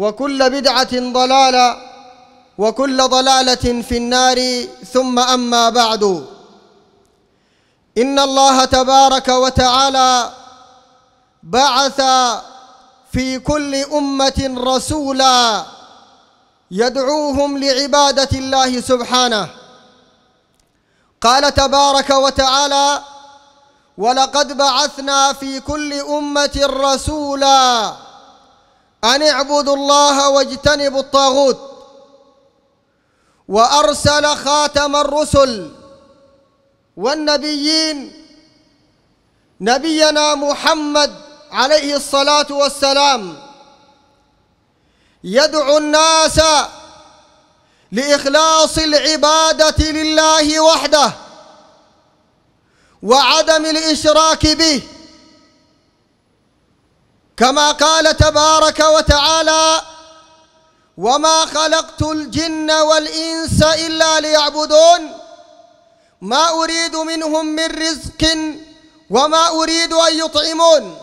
وكل بدعة ضلالة وكل ضلالة في النار ثم أما بعد إن الله تبارك وتعالى بعث في كل أمة رسولا يدعوهم لعبادة الله سبحانه قال تبارك وتعالى ولقد بعثنا في كل أمة رسولا أن اعبدوا الله واجتنبوا الطاغوت وأرسل خاتم الرسل والنبيين نبينا محمد عليه الصلاة والسلام يدعو الناس لإخلاص العبادة لله وحده وعدم الإشراك به كما قال تبارك وتعالى وما خلقت الجن والإنس إلا ليعبدون ما أريد منهم من رزق وما أريد أن يطعمون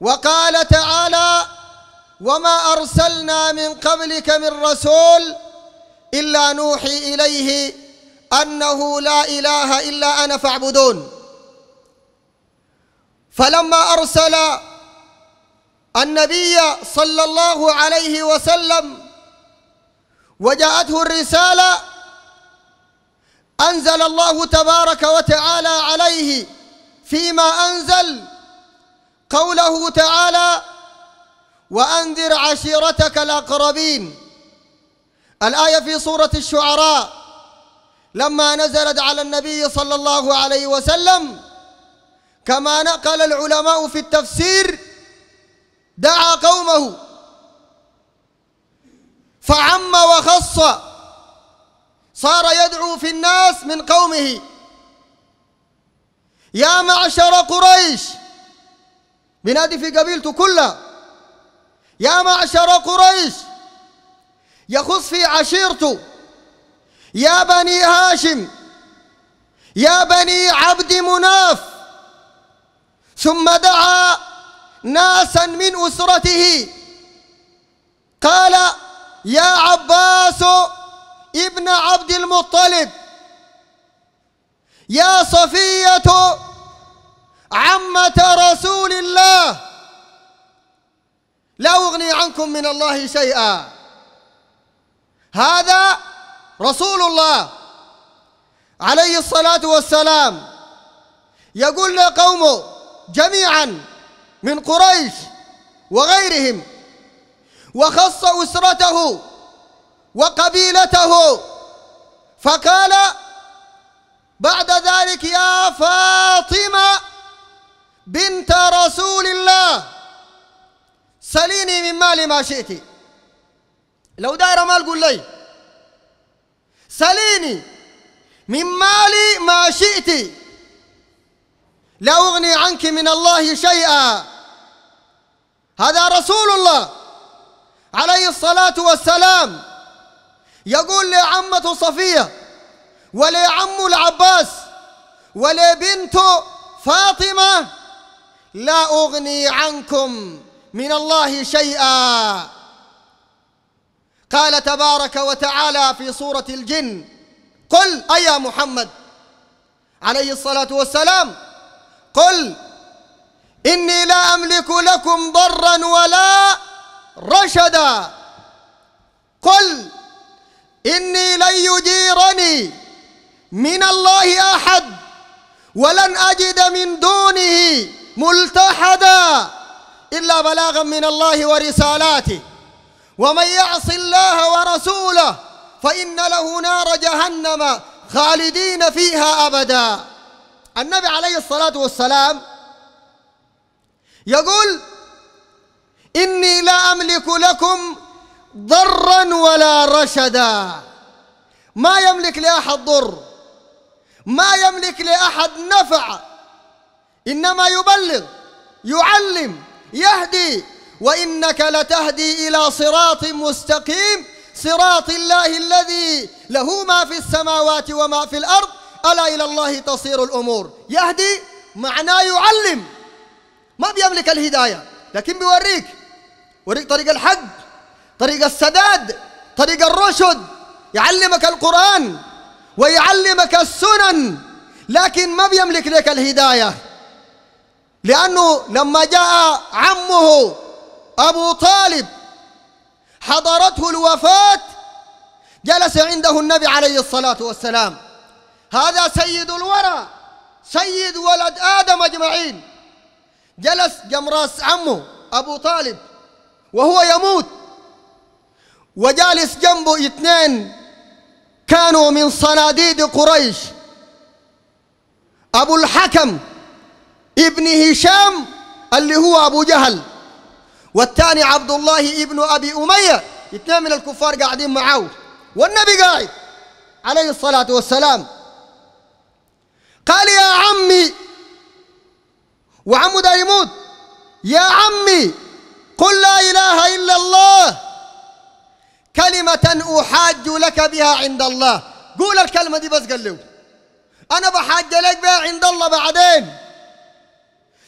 وقال تعالى وما أرسلنا من قبلك من رسول إلا نوحي إليه أنه لا إله إلا أنا فاعبدون فلما أرسل النبي صلى الله عليه وسلم وجاءته الرسالة أنزل الله تبارك وتعالى عليه فيما أنزل قوله تعالى وأنذر عشيرتك الأقربين الآية في سورة الشعراء لما نزلت على النبي صلى الله عليه وسلم كما نقل العلماء في التفسير دعا قومه فعم وخص صار يدعو في الناس من قومه يا معشر قريش بنادي في قبيلته كلها يا معشر قريش يخص في عشيرته يا بني هاشم يا بني عبد مناف ثم دعا ناسا من أسرته قال يا عباس ابن عبد المطلب يا صفية عمة رسول الله لا أغني عنكم من الله شيئا هذا رسول الله عليه الصلاة والسلام يقول لقومه جميعا من قريش وغيرهم وخص أسرته وقبيلته فقال بعد ذلك يا فاطمة بنت رسول الله سليني من مالي ما شئت لو دائرة مال قول لي سليني من مالي ما شئت لا أغني عنك من الله شيئا هذا رسول الله عليه الصلاة والسلام يقول لعمة صفية ولعمه العباس ولبنت فاطمة لا أغني عنكم من الله شيئا قال تبارك وتعالى في سورة الجن قل أيا محمد عليه الصلاة والسلام قل إني لا أملك لكم ضرا ولا رشدا قل إني لن يجيرني من الله أحد ولن أجد من دونه ملتحدا إلا بلاغا من الله ورسالاته ومن يعص الله ورسوله فإن له نار جهنم خالدين فيها أبدا النبي عليه الصلاة والسلام يقول إني لا أملك لكم ضرا ولا رشدا ما يملك لأحد ضر ما يملك لأحد نفع إنما يبلغ يعلم يهدي وإنك لتهدي إلى صراط مستقيم صراط الله الذي له ما في السماوات وما في الأرض ألا إلى الله تصير الأمور يهدي معناه يعلم ما بيملك الهداية لكن بيوريك وريك طريق الحق طريق السداد طريق الرشد يعلمك القرآن ويعلمك السنن لكن ما بيملك لك الهداية لأنه لما جاء عمه أبو طالب حضرته الوفاة جلس عنده النبي عليه الصلاة والسلام هذا سيد الورى سيد ولد آدم أجمعين جلس جنب راس عمه أبو طالب وهو يموت وجالس جنبه اثنين كانوا من صناديد قريش أبو الحكم ابن هشام اللي هو أبو جهل والثاني عبد الله ابن أبي أمية اثنين من الكفار قاعدين معه والنبي قاعد عليه الصلاة والسلام قال يا عمي وعمه ده يموت يا عمي قل لا إله إلا الله كلمة أحاج لك بها عند الله قول الكلمة دي بس قال له أنا بحاج لك بها عند الله بعدين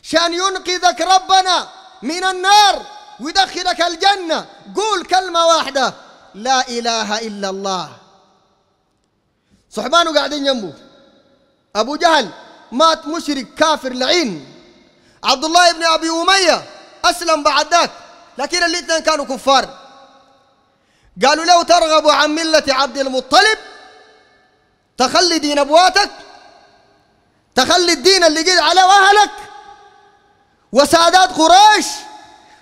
شان ينقذك ربنا من النار ويدخلك الجنة قول كلمة واحدة لا إله إلا الله صحبانه قاعدين جنبه أبو جهل مات مشرك كافر لعين عبد الله بن أبي أمية أسلم بعد ذاك لكن الاثنين كانوا كفار قالوا لو ترغب عن ملة عبد المطلب تخلي دين أبواتك تخلي الدين اللي جيت على أهلك وسادات قريش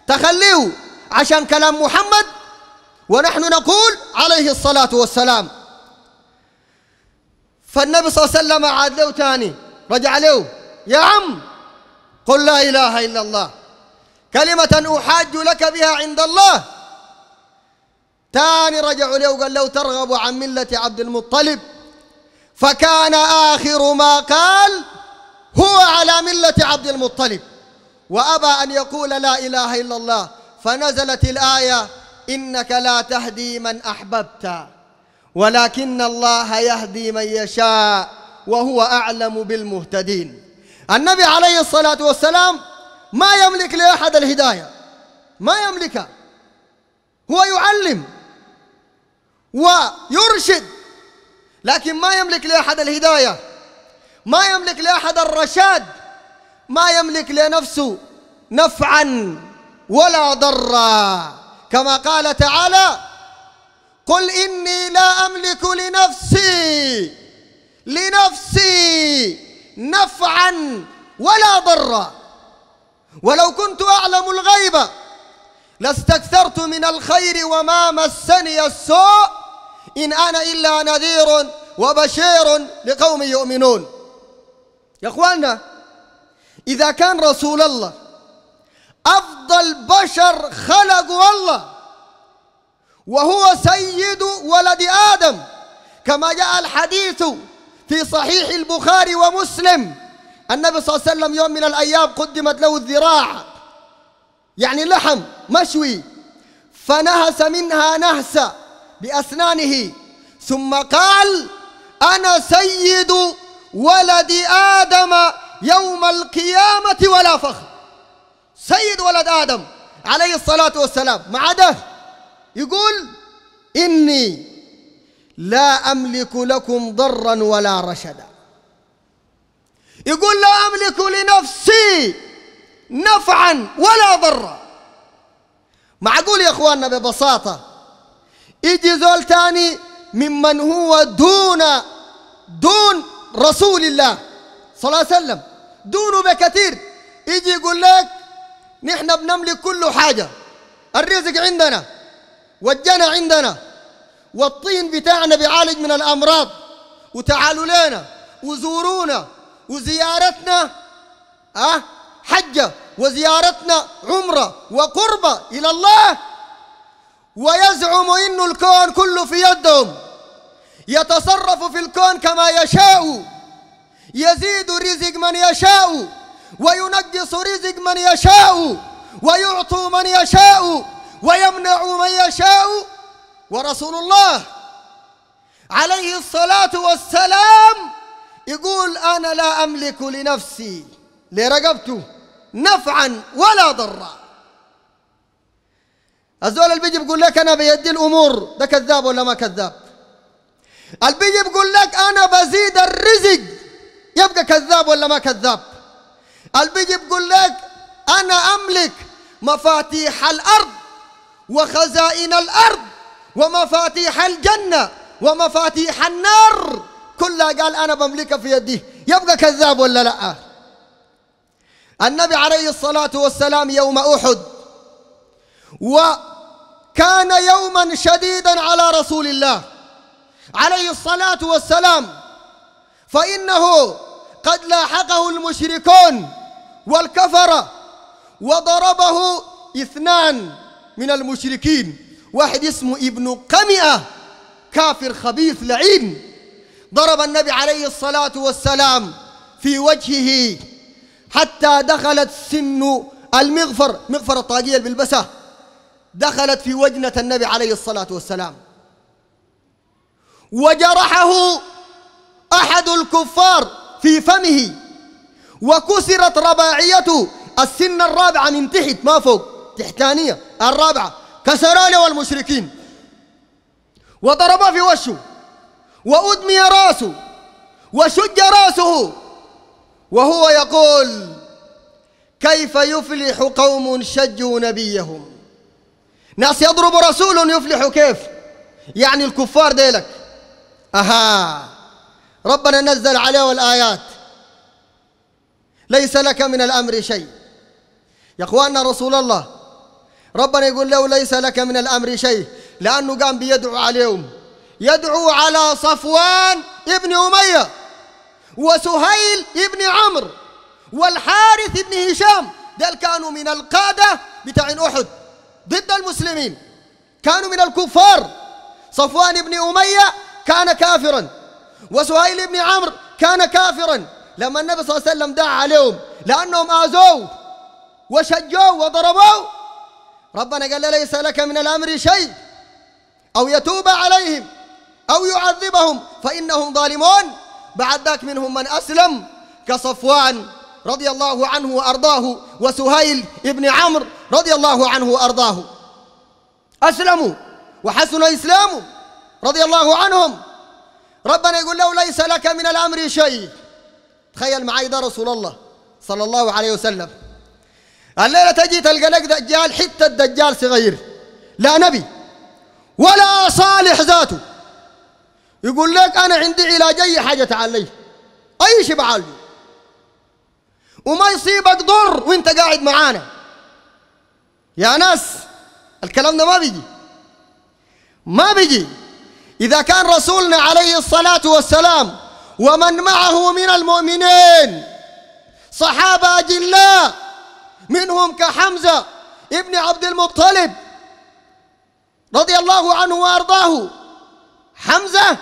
تخليه عشان كلام محمد ونحن نقول عليه الصلاة والسلام فالنبي صلى الله عليه وسلم عاد له تاني رجع له يا عم قل لا إله إلا الله كلمة أحاج لك بها عند الله ثاني رجعوا له وقال لو ترغب عن ملة عبد المطلب فكان آخر ما قال هو على ملة عبد المطلب وأبى أن يقول لا إله إلا الله فنزلت الآية إنك لا تهدي من أحببت ولكن الله يهدي من يشاء وهو أعلم بالمهتدين النبي عليه الصلاة والسلام ما يملك لأحد الهداية ما يملكها هو يعلم ويرشد لكن ما يملك لأحد الهداية ما يملك لأحد الرشاد ما يملك لنفسه نفعا ولا ضرا كما قال تعالى قل إني لا أملك لنفسي لنفسي نفعا ولا ضرا ولو كنت أعلم الغيب لاستكثرت من الخير وما مسني السوء إن أنا إلا نذير وبشير لقوم يؤمنون يا أخواننا إذا كان رسول الله أفضل بشر خلق الله وهو سيد ولد آدم كما جاء الحديث في صحيح البخاري ومسلم النبي صلى الله عليه وسلم يوم من الأيام قدمت له الذراع يعني لحم مشوي فنهس منها نهس بأسنانه ثم قال أنا سيد ولد آدم يوم القيامة ولا فخر سيد ولد آدم عليه الصلاة والسلام معده يقول إني لا أملك لكم ضرا ولا رشدا يقول لا أملك لنفسي نفعا ولا ضرا معقول يا أخواننا ببساطة يجي زول تاني ممن هو دون دون رسول الله صلى الله عليه وسلم دونه بكثير يجي يقول لك نحن بنملك كل حاجة الرزق عندنا والجنة عندنا والطين بتاعنا بيعالج من الأمراض وتعالوا لنا وزورونا وزيارتنا أه حجة وزيارتنا عمرة وقربة إلى الله ويزعم إن الكون كله في يدهم يتصرف في الكون كما يشاء يزيد رزق من يشاء وينقص رزق من يشاء ويعطوا من يشاء ويمنع من يشاء ورسول الله عليه الصلاة والسلام يقول أنا لا أملك لنفسي لرقبته نفعا ولا ضرا الزول اللي بيجي بيقول لك أنا بيدي الأمور ده كذاب ولا ما كذاب اللي بيجي بيقول لك أنا بزيد الرزق يبقى كذاب ولا ما كذاب اللي بيجي بيقول لك أنا أملك مفاتيح الأرض وخزائن الأرض ومفاتيح الجنة ومفاتيح النار كلها قال أنا بملكها في يدي يبقى كذاب ولا لا النبي عليه الصلاة والسلام يوم أحد وكان يوما شديدا على رسول الله عليه الصلاة والسلام فإنه قد لاحقه المشركون والكفرة وضربه اثنان من المشركين واحد اسمه ابن قمئة كافر خبيث لعين ضرب النبي عليه الصلاة والسلام في وجهه حتى دخلت سن المغفر مغفر الطاقية اللي بيلبسها دخلت في وجنة النبي عليه الصلاة والسلام وجرحه أحد الكفار في فمه وكسرت رباعيته السن الرابعة من تحت ما فوق تحتانية الرابعة كسرانا والمشركين وضرب في وشه وأدمي راسه وشج راسه وهو يقول كيف يفلح قوم شجوا نبيهم ناس يضرب رسول يفلح كيف يعني الكفار ديلك أها ربنا نزل عليه الآيات ليس لك من الأمر شيء يا إخواننا رسول الله ربنا يقول له ليس لك من الأمر شيء لأنه قام بيدعو عليهم يدعو على صفوان ابن أمية وسهيل ابن عمرو والحارث ابن هشام دل كانوا من القادة بتاع أحد ضد المسلمين كانوا من الكفار صفوان ابن أمية كان كافرا وسهيل ابن عمرو كان كافرا لما النبي صلى الله عليه وسلم دعا عليهم لأنهم آذوه وشجوه وضربوه ربنا قال ليس لك من الأمر شيء أو يتوب عليهم أو يعذبهم فإنهم ظالمون بعد ذاك منهم من أسلم كصفوان رضي الله عنه وأرضاه وسهيل ابن عمرو رضي الله عنه وأرضاه أسلموا وحسن إسلامه رضي الله عنهم ربنا يقول له ليس لك من الأمر شيء تخيل معي ده رسول الله صلى الله عليه وسلم الليلة تجي تلقى لك دجال حتى الدجال صغير لا نبي ولا صالح ذاته يقول لك أنا عندي علاج أي حاجة تعالي أي شيء بعالجه وما يصيبك ضر وانت قاعد معانا يا ناس الكلام ده ما بيجي ما بيجي إذا كان رسولنا عليه الصلاة والسلام ومن معه من المؤمنين صحابة أجلاء منهم كحمزة ابن عبد المطلب رضي الله عنه وأرضاه حمزة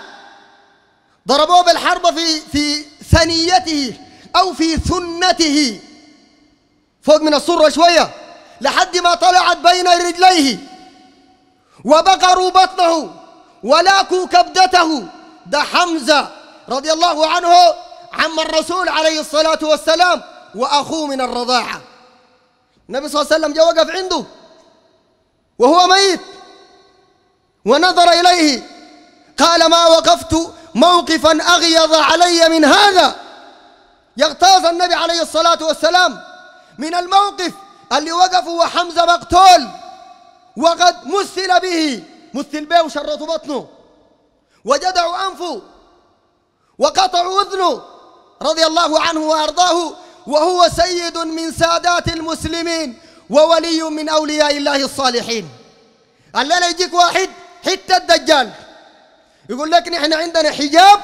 ضربوه بالحرب في في ثنيته أو في ثنته فوق من السرة شوية لحد ما طلعت بين رجليه وبقروا بطنه ولاكوا كبدته ده حمزة رضي الله عنه عم الرسول عليه الصلاة والسلام وأخوه من الرضاعة النبي صلى الله عليه وسلم جاء وقف عنده وهو ميت ونظر إليه قال ما وقفت موقفا أغيظ علي من هذا يغتاظ النبي عليه الصلاة والسلام من الموقف اللي وقفه وحمزة مقتول وقد مثل به مثل به وشرطوا بطنه وجدعوا أنفه وقطعوا أذنه رضي الله عنه وأرضاه وهو سيد من سادات المسلمين وولي من أولياء الله الصالحين الليلة يجيك واحد حتى الدجال يقول لك نحن عندنا حجاب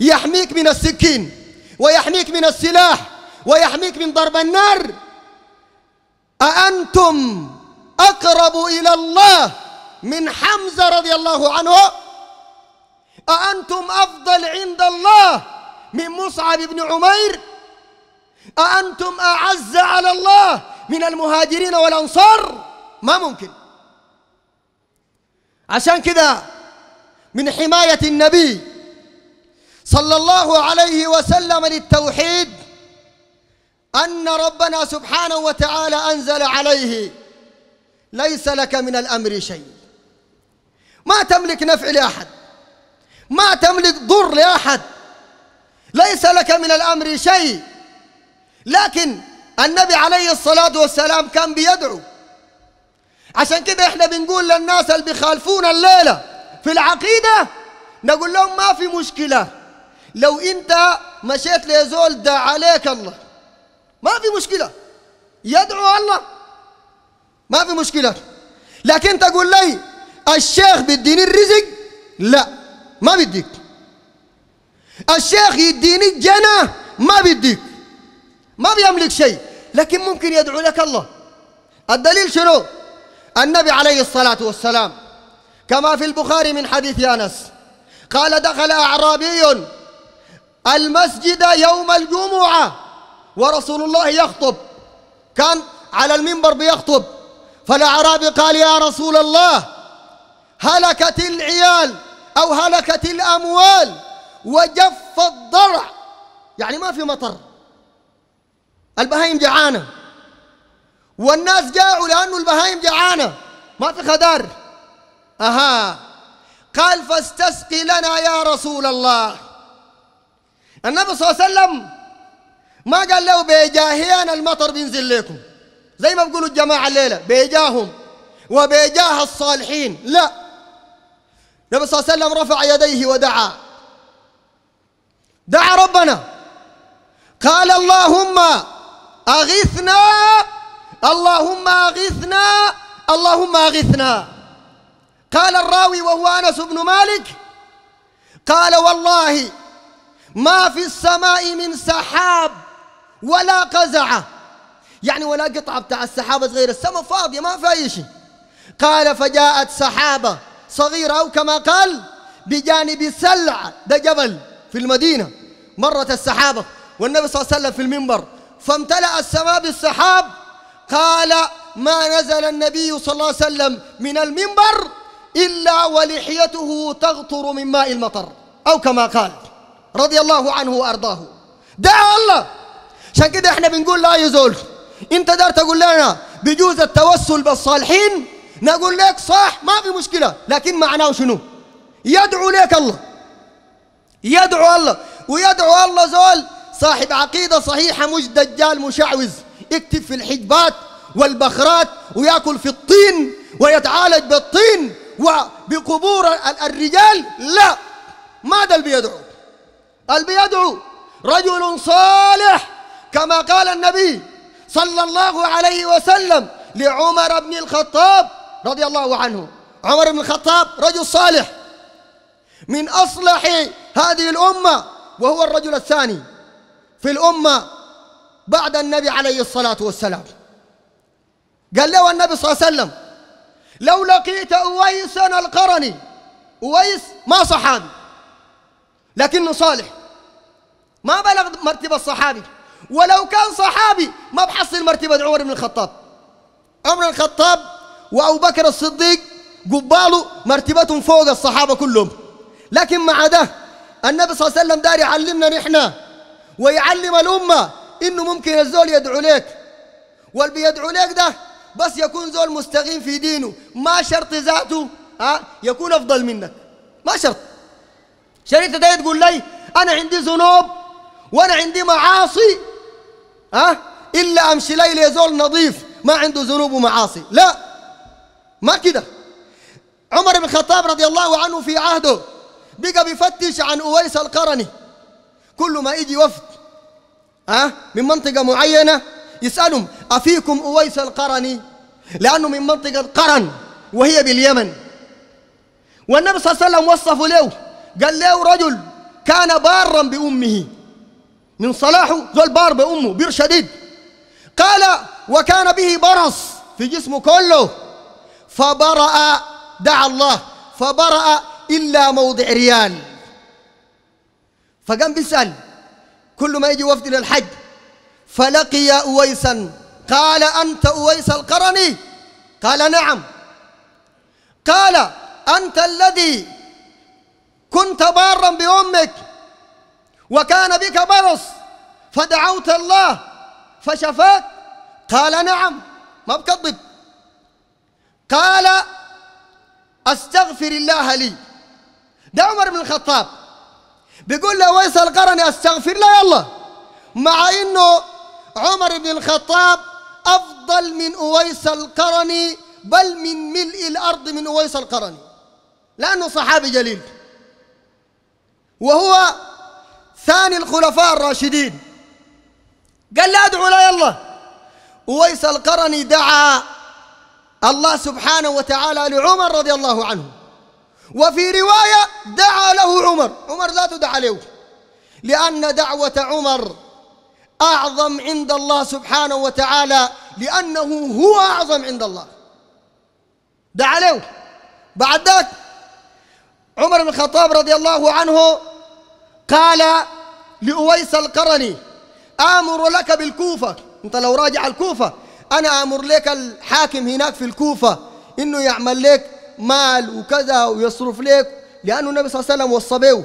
يحميك من السكين ويحميك من السلاح ويحميك من ضرب النار أأنتم أقرب إلى الله من حمزة رضي الله عنه أأنتم أفضل عند الله من مصعب بن عمير أأنتم أعز على الله من المهاجرين والأنصار ما ممكن عشان كذا من حماية النبي صلى الله عليه وسلم للتوحيد أن ربنا سبحانه وتعالى أنزل عليه ليس لك من الأمر شيء ما تملك نفع لأحد ما تملك ضر لأحد ليس لك من الأمر شيء لكن النبي عليه الصلاة والسلام كان بيدعو عشان كده احنا بنقول للناس اللي بيخالفونا الليلة في العقيدة نقول لهم ما في مشكلة لو انت مشيت ليزول دع عليك الله ما في مشكلة يدعو الله ما في مشكلة لكن تقول لي الشيخ بيديني الرزق لا ما بيديك الشيخ يديني الجنة ما بيديك ما بيملك شيء لكن ممكن يدعو لك الله الدليل شنو النبي عليه الصلاة والسلام كما في البخاري من حديث أنس قال دخل أعرابي المسجد يوم الجمعة ورسول الله يخطب كان على المنبر بيخطب فالأعرابي قال يا رسول الله هلكت العيال أو هلكت الأموال وجف الضرع يعني ما في مطر البهايم جعانة والناس جاعوا لأنه البهايم جعانة ما في خدار أها قال فاستسقي لنا يا رسول الله النبي صلى الله عليه وسلم ما قال له بيجاهيان المطر بينزل لكم زي ما بيقولوا الجماعة الليلة بيجاهم وبيجاه الصالحين لا النبي صلى الله عليه وسلم رفع يديه ودعا دعا ربنا قال اللهم أغثنا اللهم أغثنا اللهم أغثنا قال الراوي وهو أنس بن مالك قال والله ما في السماء من سحاب ولا قزعة يعني ولا قطعة بتاع السحابة صغيرة السماء فاضية ما فيها أي شيء قال فجاءت سحابة صغيرة أو كما قال بجانب سلع ده جبل في المدينة مرت السحابة والنبي صلى الله عليه وسلم في المنبر فامتلأ السماء بالسحاب قال ما نزل النبي صلى الله عليه وسلم من المنبر إلا ولحيته تغطر من ماء المطر أو كما قال رضي الله عنه وأرضاه دعا الله عشان كده احنا بنقول لا يزول انت دار تقول لنا بجوز التوسل بالصالحين نقول لك صح ما في مشكلة لكن معناه شنو يدعو لك الله يدعو الله ويدعو الله زول صاحب عقيدة صحيحة مش دجال مشعوذ يكتب في الحجبات والبخرات وياكل في الطين ويتعالج بالطين وبقبور الرجال لا ماذا اللي بيدعو اللي بيدعو رجل صالح كما قال النبي صلى الله عليه وسلم لعمر بن الخطاب رضي الله عنه عمر بن الخطاب رجل صالح من أصلح هذه الأمة وهو الرجل الثاني في الأمة بعد النبي عليه الصلاة والسلام قال له النبي صلى الله عليه وسلم لو لقيت أويسا القرني أويس ما صحابي لكنه صالح ما بلغ مرتبة الصحابي ولو كان صحابي ما بحصل مرتبة عمر بن الخطاب عمر بن الخطاب وأبو بكر الصديق قباله مرتبتهم فوق الصحابة كلهم لكن مع ده النبي صلى الله عليه وسلم داري يعلمنا نحن ويعلم الأمة إنه ممكن الزول يدعو لك واللي بيدعو لك ده بس يكون زول مستقيم في دينه ما شرط ذاته ها يكون أفضل منك ما شرط شريط ده تقول لي أنا عندي ذنوب وأنا عندي معاصي ها إلا أمشي لي لزول نظيف ما عنده ذنوب ومعاصي لا ما كده عمر بن الخطاب رضي الله عنه في عهده بقى بيفتش عن أويس القرني كل ما يجي وفد أه؟ من منطقة معينة يسألهم أفيكم أويس القرني لأنه من منطقة قرن وهي باليمن والنبي صلى الله عليه وسلم وصفه له قال له رجل كان بارا بأمه من صلاحه زول بار بأمه بير شديد قال وكان به برص في جسمه كله فبرأ دعا الله فبرأ إلا موضع ريال فقام بيسأل كل ما يجي وفد للحج فلقي أويسا قال أنت أويس القرني قال نعم قال أنت الذي كنت بارا بأمك وكان بك برص فدعوت الله فشفاك قال نعم ما بكذب قال استغفر الله لي ده عمر بن الخطاب بيقول له ويس القرني استغفر له يلا مع انه عمر بن الخطاب افضل من اويس القرني بل من ملء الارض من اويس القرني لانه صحابي جليل وهو ثاني الخلفاء الراشدين قال لا ادعو له يلا اويس القرني دعا الله سبحانه وتعالى لعمر رضي الله عنه وفي رواية دعا له عمر عمر ذاته دعا له لأن دعوة عمر أعظم عند الله سبحانه وتعالى لأنه هو أعظم عند الله دعا له بعد ذلك عمر بن الخطاب رضي الله عنه قال لأويس القرني آمر لك بالكوفة أنت لو راجع الكوفة أنا آمر لك الحاكم هناك في الكوفة إنه يعمل لك مال وكذا ويصرف لك لأنه النبي صلى الله عليه وسلم وصى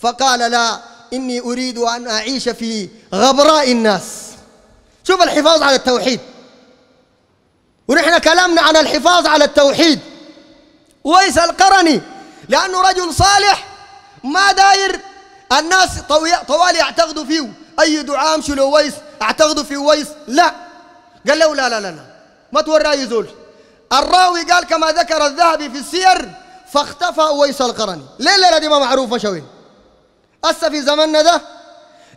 فقال لا إني أريد أن أعيش في غبراء الناس شوف الحفاظ على التوحيد ونحن كلامنا عن الحفاظ على التوحيد ويس القرني لأنه رجل صالح ما داير الناس طوالي يعتقدوا فيه أي دعاء شلو ويس أعتقدوا في ويس لا قال له لا لا لا, لا. ما تورى أي زول الراوي قال كما ذكر الذهبي في السير فاختفى أويس القرني ليه ليه دي ما معروفة شوي هسه في زماننا ده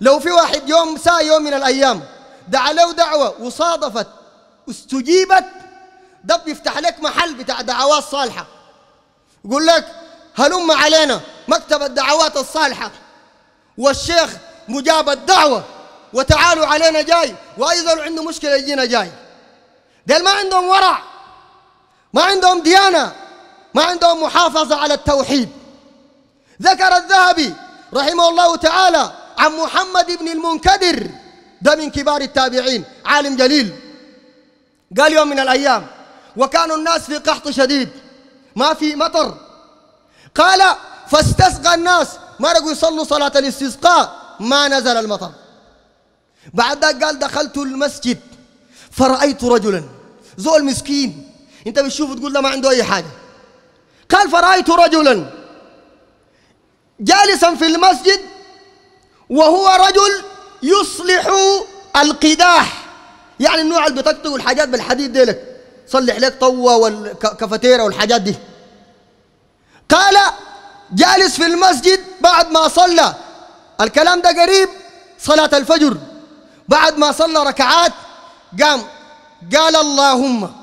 لو في واحد يوم ساء يوم من الأيام دعا له دعوة وصادفت واستجيبت ده بيفتح لك محل بتاع دعوات صالحة يقول لك هلم علينا مكتب الدعوات الصالحة والشيخ مجاب الدعوة وتعالوا علينا جاي وأيضا عنده مشكلة يجينا جاي قال ما عندهم ورع ما عندهم ديانة ما عندهم محافظة على التوحيد ذكر الذهبي رحمه الله تعالى عن محمد بن المنكدر ده من كبار التابعين عالم جليل قال يوم من الأيام وكانوا الناس في قحط شديد ما في مطر قال فاستسقى الناس ما رجوا يصلوا صلاة الاستسقاء ما نزل المطر بعد ذلك قال دخلت المسجد فرأيت رجلا زول مسكين انت بتشوفه تقول ده ما عنده اي حاجه قال فرايت رجلا جالسا في المسجد وهو رجل يصلح القداح يعني النوع اللي بتقطق الحاجات بالحديد ديلك صلح لك طوة والكافتيرا والحاجات دي قال جالس في المسجد بعد ما صلى الكلام ده قريب صلاة الفجر بعد ما صلى ركعات قام قال اللهم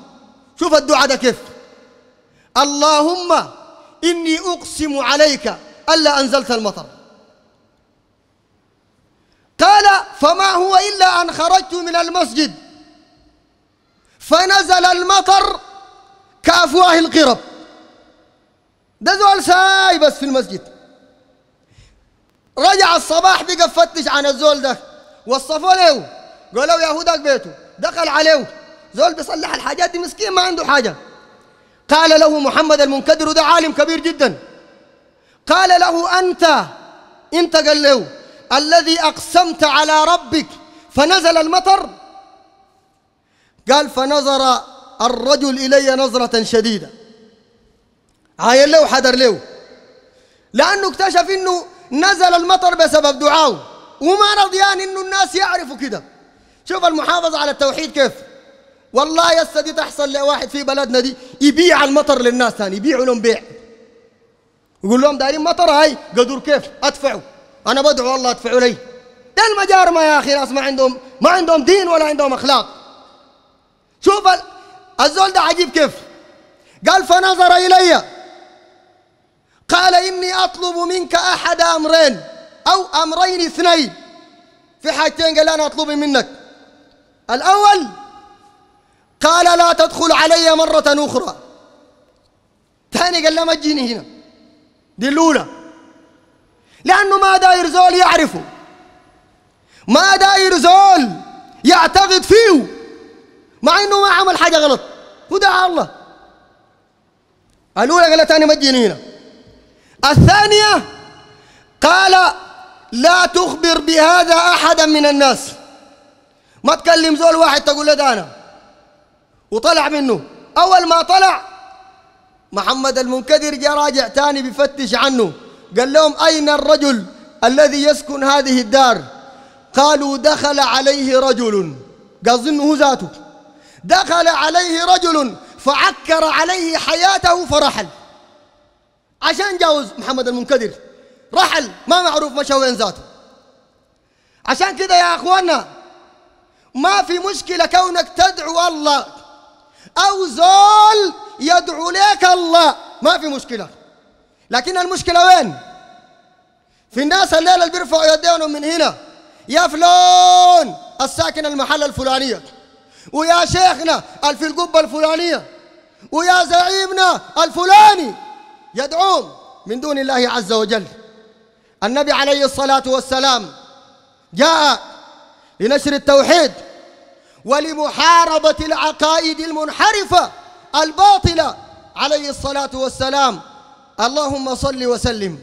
شوف الدعاء ده كيف اللهم إني أقسم عليك ألا أنزلت المطر قال فما هو إلا أن خرجت من المسجد فنزل المطر كأفواه القرب ده زول ساي بس في المسجد رجع الصباح بقى فتش عن الزول ده وصفوا له قالوا يهودك بيته دخل عليه زول بيصلح الحاجات دي مسكين ما عنده حاجة قال له محمد المنكدر ده عالم كبير جدا قال له أنت أنت قال له الذي أقسمت على ربك فنزل المطر قال فنظر الرجل إلي نظرة شديدة عاين له حذر له لأنه اكتشف أنه نزل المطر بسبب دعائه وما رضيان أنه الناس يعرفوا كده شوف المحافظة على التوحيد كيف والله يا دي تحصل لواحد في بلدنا دي يبيع المطر للناس ثاني يبيعوا لهم بيع يقول لهم دايرين مطر هاي قدر كيف ادفعوا انا بدعو والله ادفعوا لي ده المجار ما يا اخي ناس ما عندهم ما عندهم دين ولا عندهم اخلاق شوف الزول ده عجيب كيف قال فنظر الي قال اني اطلب منك احد امرين او امرين اثنين في حاجتين قال انا اطلب منك الاول قال لا تدخل علي مرة أخرى ثاني قال لا ما تجيني هنا دي الأولى لأنه ما داير زول يعرفه ما داير زول يعتقد فيه مع انه ما عمل حاجه غلط ودعا الله الاولى قال ثاني ما تجيني هنا الثانيه قال لا تخبر بهذا احدا من الناس ما تكلم زول واحد تقول له ده انا وطلع منه أول ما طلع محمد المنكدر جاء راجع تاني بيفتش عنه قال لهم أين الرجل الذي يسكن هذه الدار قالوا دخل عليه رجل قال ظنه ذاته دخل عليه رجل فعكر عليه حياته فرحل عشان جاوز محمد المنكدر رحل ما معروف مشى وين ذاته عشان كده يا اخوانا ما في مشكله كونك تدعو الله أو زول يدعو لك الله ما في مشكلة لكن المشكلة وين؟ في الناس الليلة اللي بيرفعوا يديهم من هنا يا فلان الساكن المحل الفلانية ويا شيخنا في القبة الفلانية ويا زعيمنا الفلاني يدعون من دون الله عز وجل النبي عليه الصلاة والسلام جاء لنشر التوحيد ولمحاربة العقائد المنحرفة الباطلة عليه الصلاة والسلام اللهم صل وسلم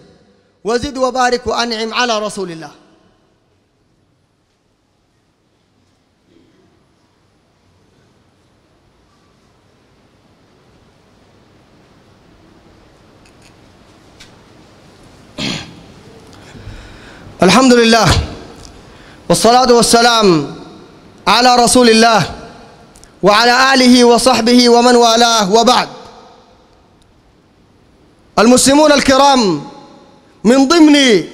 وزد وبارك وأنعم على رسول الله الحمد لله والصلاة والسلام على رسول الله وعلى آله وصحبه ومن والاه وبعد المسلمون الكرام من ضمن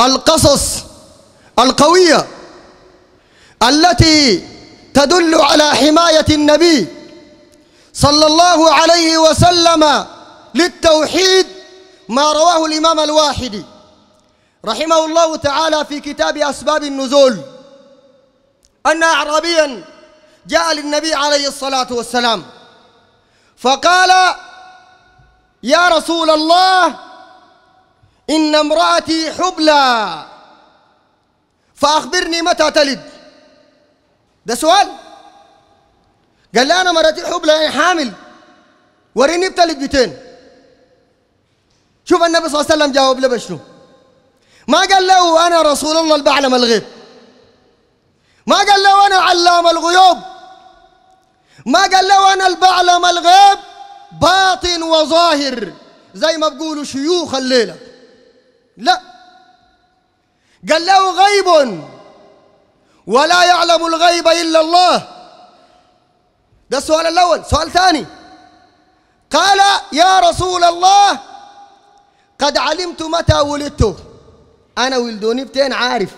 القصص القوية التي تدل على حماية النبي صلى الله عليه وسلم للتوحيد ما رواه الإمام الواحد رحمه الله تعالى في كتاب أسباب النزول أن أعرابيا جاء للنبي عليه الصلاة والسلام فقال يا رسول الله إن امرأتي حبلى فأخبرني متى تلد ده سؤال قال لي أنا مرتي حبلى يعني حامل وريني بتلد بيتين شوف النبي صلى الله عليه وسلم جاوب له بشنو ما قال له أنا رسول الله البعلم بعلم الغيب ما قال له أنا علام الغيوب ما قال له أنا البعلم الغيب باطن وظاهر زي ما بقولوا شيوخ الليلة لا قال له غيب ولا يعلم الغيب إلا الله ده السؤال الأول سؤال ثاني قال يا رسول الله قد علمت متى ولدت أنا ولدوني بتين عارف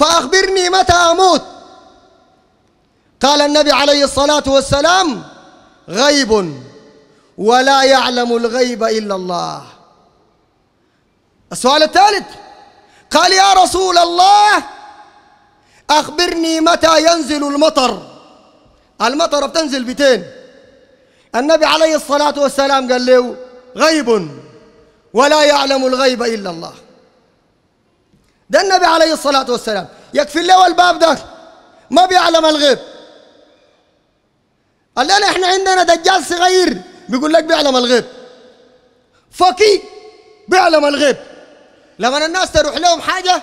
فأخبرني متى أموت قال النبي عليه الصلاة والسلام غيب ولا يعلم الغيب إلا الله السؤال الثالث قال يا رسول الله أخبرني متى ينزل المطر المطر بتنزل بتين النبي عليه الصلاة والسلام قال له غيب ولا يعلم الغيب إلا الله ده النبي عليه الصلاة والسلام يكفي الله والباب ده ما بيعلم الغيب قال لنا احنا عندنا دجال صغير بيقول لك بيعلم الغيب فقي بيعلم الغيب لما الناس تروح لهم حاجة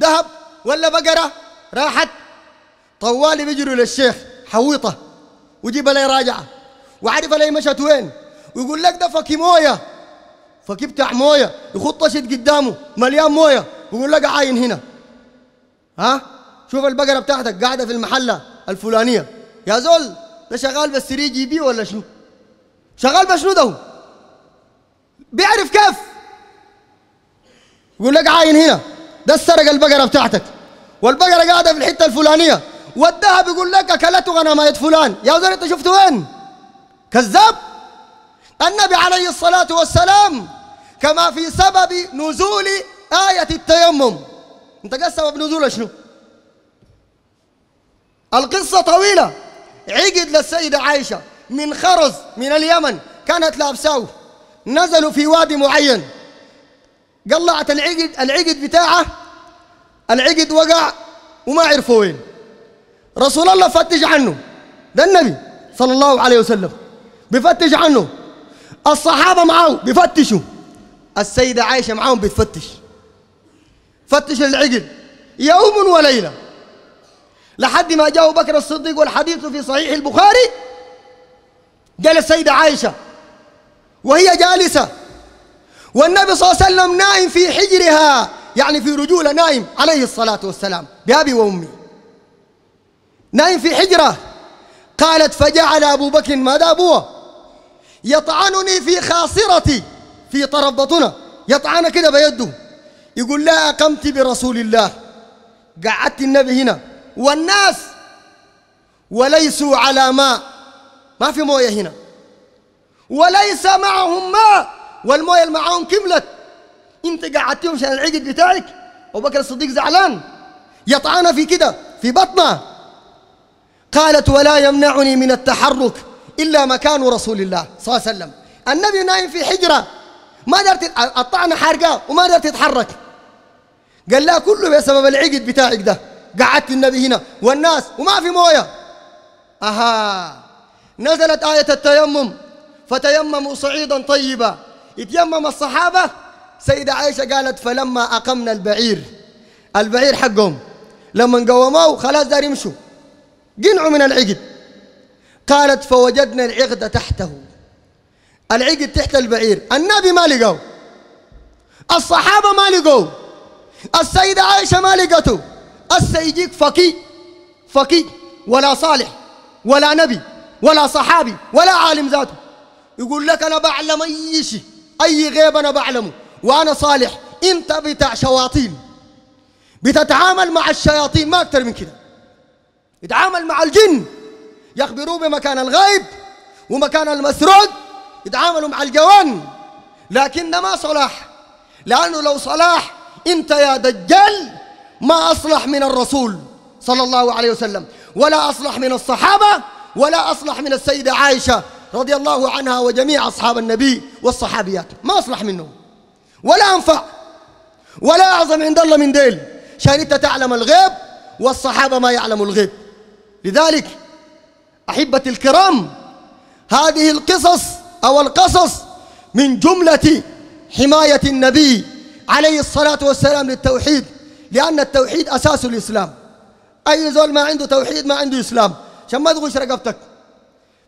ذهب ولا بقرة راحت طوالي بيجروا للشيخ حويطة وجيب لي راجعة وعارف لي مشت وين ويقول لك ده فكي موية فكي بتاع موية يخط شد قدامه مليان موية يقول لك عاين هنا ها شوف البقره بتاعتك قاعده في المحله الفلانيه يا زول ده شغال بس 3 جي بي ولا شنو شغال بشنو ده بيعرف كيف يقول لك عاين هنا ده سرق البقره بتاعتك والبقره قاعده في الحته الفلانيه والذهب يقول لك اكلته غنمايه فلان يا زول انت شفته وين كذاب النبي عليه الصلاه والسلام كما في سبب نزول آية التيمم انت قال سبب نزوله شنو القصة طويلة عقد للسيدة عائشة من خرز من اليمن كانت لابساو نزلوا في وادي معين قلعت العقد العقد بتاعه العقد وقع وما عرفوا وين رسول الله فتش عنه ده النبي صلى الله عليه وسلم بفتش عنه الصحابة معاه بفتشوا السيدة عائشة معاهم بتفتش فتش العقل يوم وليلة لحد ما جاء بكر الصديق والحديث في صحيح البخاري قال السيدة عائشة وهي جالسة والنبي صلى الله عليه وسلم نائم في حجرها يعني في رجولة نائم عليه الصلاة والسلام بأبي وأمي نائم في حجرة قالت فجعل أبو بكر ماذا أبوه يطعنني في خاصرتي في طرف بطنه يطعن كده بيده يقول لا أقمت برسول الله قعدت النبي هنا والناس وليسوا على ماء ما في موية هنا وليس معهم ماء والموية اللي معاهم كملت انت قعدتهم عشان العقد بتاعك ابو بكر الصديق زعلان يطعن في كده في بطنه قالت ولا يمنعني من التحرك الا مكان رسول الله صلى الله عليه وسلم النبي نايم في حجره ما قدرت الطعنه حارقه وما قدرت تتحرك قال لا كله بسبب العقد بتاعك ده قعدت النبي هنا والناس وما في مويه اها نزلت آية التيمم فتيمموا صعيدا طيبا يتيمم الصحابة سيدة عائشة قالت فلما أقمنا البعير البعير حقهم لما قوموه خلاص دار يمشوا قنعوا من العقد قالت فوجدنا العقد تحته العقد تحت البعير النبي ما لقوا الصحابة ما لقوا السيدة عائشة ما لقته هسه يجيك فقيه فقيه ولا صالح ولا نبي ولا صحابي ولا عالم ذاته يقول لك أنا بعلم أي شيء أي غيب أنا بعلمه وأنا صالح أنت بتاع شواطين بتتعامل مع الشياطين ما أكثر من كده يتعامل مع الجن يخبروه بمكان الغيب ومكان المسرود يتعاملوا مع الجوان لكن ده ما صلاح لأنه لو صلاح أنت يا دجال ما أصلح من الرسول صلى الله عليه وسلم ولا أصلح من الصحابة ولا أصلح من السيدة عائشة رضي الله عنها وجميع أصحاب النبي والصحابيات ما أصلح منهم ولا أنفع ولا أعظم عند الله من ديل شان تعلم الغيب والصحابة ما يعلم الغيب لذلك أحبتي الكرام هذه القصص أو القصص من جملة حماية النبي عليه الصلاة والسلام للتوحيد لأن التوحيد أساس الإسلام أي زول ما عنده توحيد ما عنده إسلام عشان ما تغش رقبتك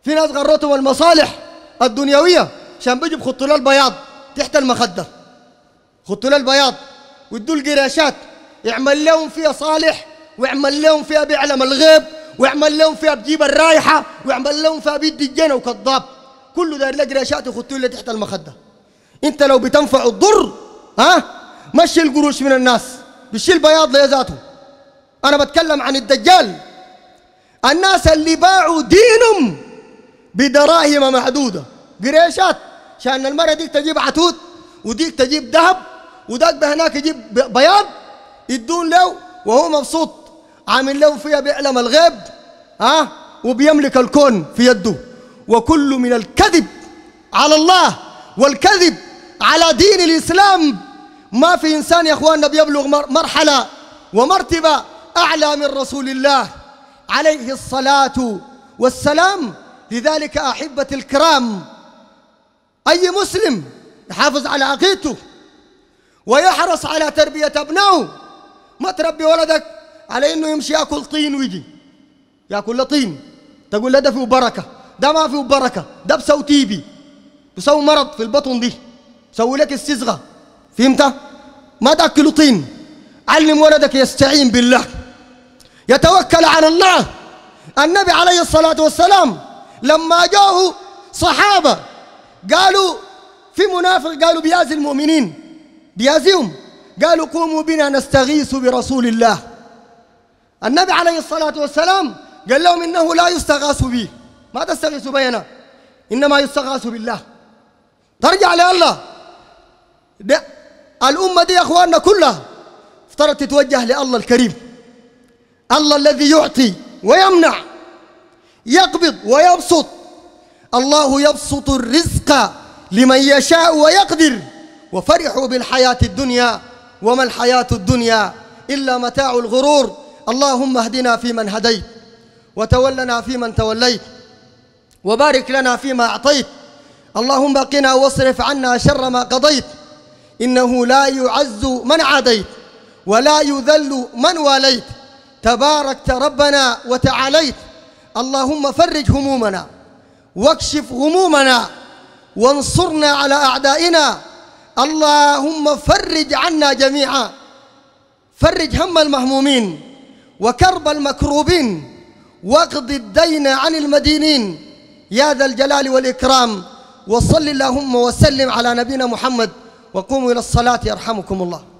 في ناس غرتهم المصالح الدنيوية عشان بيجوا بخطوا له البياض تحت المخدة خطوا له البياض ويدوا القراشات يعمل لهم فيها صالح ويعمل لهم فيها بيعلم الغيب ويعمل لهم فيها بجيب الرايحة ويعمل لهم فيها بيد الجنة وكذاب كله داير له قراشات وخطوا له تحت المخدة انت لو بتنفع الضر ها مشي القروش من الناس بشيل بياض لذاته انا بتكلم عن الدجال الناس اللي باعوا دينهم بدراهم محدوده قريشات عشان المره ديك تجيب عتوت وديك تجيب ذهب وداك بهناك يجيب بياض يدون له وهو مبسوط عامل له فيها بيعلم الغيب ها وبيملك الكون في يده وكل من الكذب على الله والكذب على دين الإسلام ما في إنسان يا أخواننا بيبلغ مرحلة ومرتبة أعلى من رسول الله عليه الصلاة والسلام لذلك أحبة الكرام أي مسلم يحافظ على عقيدته ويحرص على تربية أبنائه ما تربي ولدك على إنه يمشي يأكل طين ويجي يأكل طين تقول له ده فيه بركة ده ما فيه بركة ده بسوي تيبي بسوي مرض في البطن دي سوي لك استزغة فهمت ما تأكله طين علم ولدك يستعين بالله يتوكل على الله النبي عليه الصلاة والسلام لما جاءه صحابة قالوا في منافق قالوا بيازي المؤمنين بيازيهم قالوا قوموا بنا نستغيث برسول الله النبي عليه الصلاة والسلام قال لهم إنه لا يستغاث به ما تستغيث بينا إنما يستغاث بالله ترجع لله ده الأمة دي يا أخواننا كلها افترض تتوجه لله الكريم الله الذي يعطي ويمنع يقبض ويبسط الله يبسط الرزق لمن يشاء ويقدر وفرحوا بالحياة الدنيا وما الحياة الدنيا إلا متاع الغرور اللهم اهدنا فيمن هديت وتولنا فيمن توليت وبارك لنا فيما أعطيت اللهم قنا واصرف عنا شر ما قضيت إنه لا يعز من عاديت ولا يذل من واليت تباركت ربنا وتعاليت اللهم فرج همومنا واكشف غمومنا وانصرنا على أعدائنا اللهم فرج عنا جميعا فرج هم المهمومين وكرب المكروبين واقض الدين عن المدينين يا ذا الجلال والإكرام وصل اللهم وسلم على نبينا محمد وقوموا إلى الصلاة يرحمكم الله